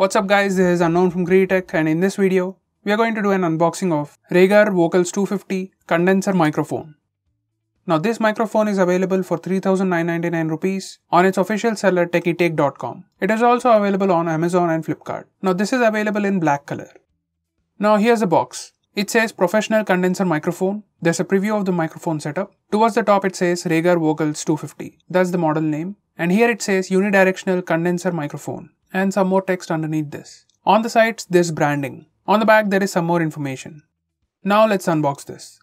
What's up guys, this is Unknown from Tech, and in this video, we are going to do an unboxing of Rhaegar Vocals 250 Condenser Microphone. Now this microphone is available for 3999 rupees on its official seller techitech.com. It is also available on Amazon and Flipkart. Now this is available in black color. Now here's the box. It says professional condenser microphone. There's a preview of the microphone setup. Towards the top it says Rhaegar Vocals 250. That's the model name. And here it says unidirectional condenser microphone and some more text underneath this. On the sides, there's branding. On the back, there is some more information. Now let's unbox this.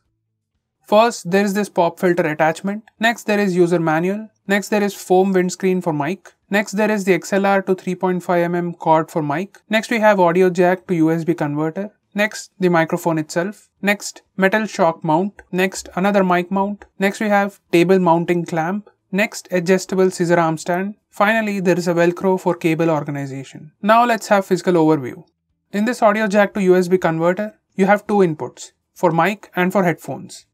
First, there is this pop filter attachment. Next, there is user manual. Next, there is foam windscreen for mic. Next, there is the XLR to 3.5mm cord for mic. Next, we have audio jack to USB converter. Next, the microphone itself. Next, metal shock mount. Next, another mic mount. Next, we have table mounting clamp. Next, adjustable scissor arm stand. Finally, there is a velcro for cable organization. Now let's have physical overview. In this audio jack to USB converter, you have two inputs, for mic and for headphones.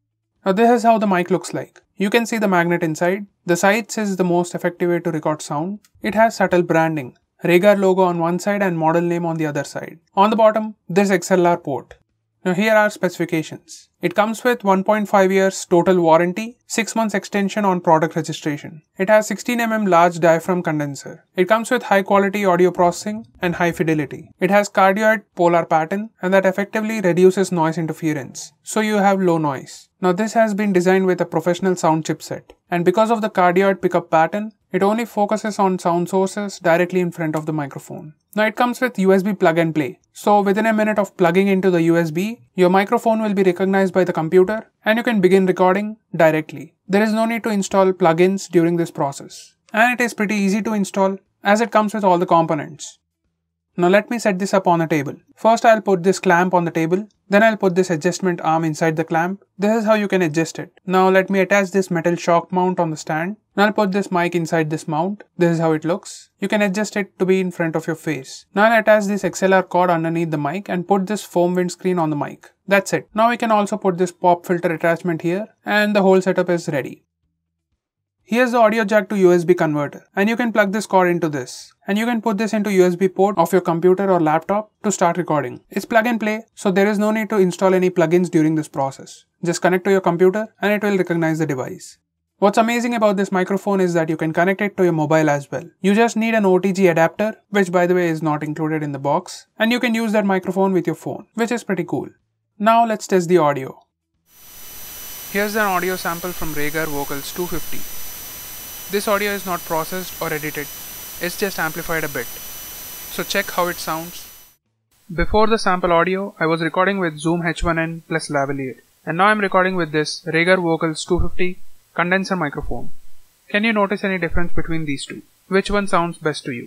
Now this is how the mic looks like. You can see the magnet inside. The sides is the most effective way to record sound. It has subtle branding, Rhaegar logo on one side and model name on the other side. On the bottom, there's XLR port. Now here are specifications. It comes with 1.5 years total warranty, 6 months extension on product registration. It has 16mm large diaphragm condenser. It comes with high quality audio processing and high fidelity. It has cardioid polar pattern and that effectively reduces noise interference, so you have low noise. Now this has been designed with a professional sound chipset and because of the cardioid pickup pattern, it only focuses on sound sources directly in front of the microphone. Now it comes with USB plug and play. So within a minute of plugging into the USB, your microphone will be recognized by the computer and you can begin recording directly. There is no need to install plugins during this process. And it is pretty easy to install as it comes with all the components. Now let me set this up on a table. First I'll put this clamp on the table, then I'll put this adjustment arm inside the clamp. This is how you can adjust it. Now let me attach this metal shock mount on the stand now I'll put this mic inside this mount. This is how it looks. You can adjust it to be in front of your face. Now I'll attach this XLR cord underneath the mic and put this foam windscreen on the mic. That's it. Now I can also put this pop filter attachment here and the whole setup is ready. Here's the audio jack to USB converter and you can plug this cord into this and you can put this into USB port of your computer or laptop to start recording. It's plug and play so there is no need to install any plugins during this process. Just connect to your computer and it will recognize the device. What's amazing about this microphone is that you can connect it to your mobile as well. You just need an OTG adapter, which by the way is not included in the box, and you can use that microphone with your phone, which is pretty cool. Now let's test the audio. Here's an audio sample from Rager Vocals 250. This audio is not processed or edited, it's just amplified a bit. So check how it sounds. Before the sample audio, I was recording with Zoom H1n plus Lavalier, and now I'm recording with this Rager Vocals 250 condenser microphone. Can you notice any difference between these two? Which one sounds best to you?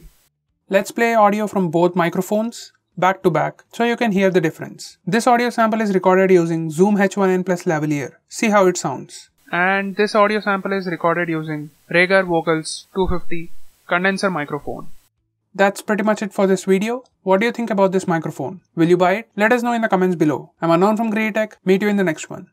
Let's play audio from both microphones back to back so you can hear the difference. This audio sample is recorded using Zoom H1n plus lavalier. See how it sounds. And this audio sample is recorded using Rager Vocals 250 condenser microphone. That's pretty much it for this video. What do you think about this microphone? Will you buy it? Let us know in the comments below. I'm Anon from Tech. Meet you in the next one.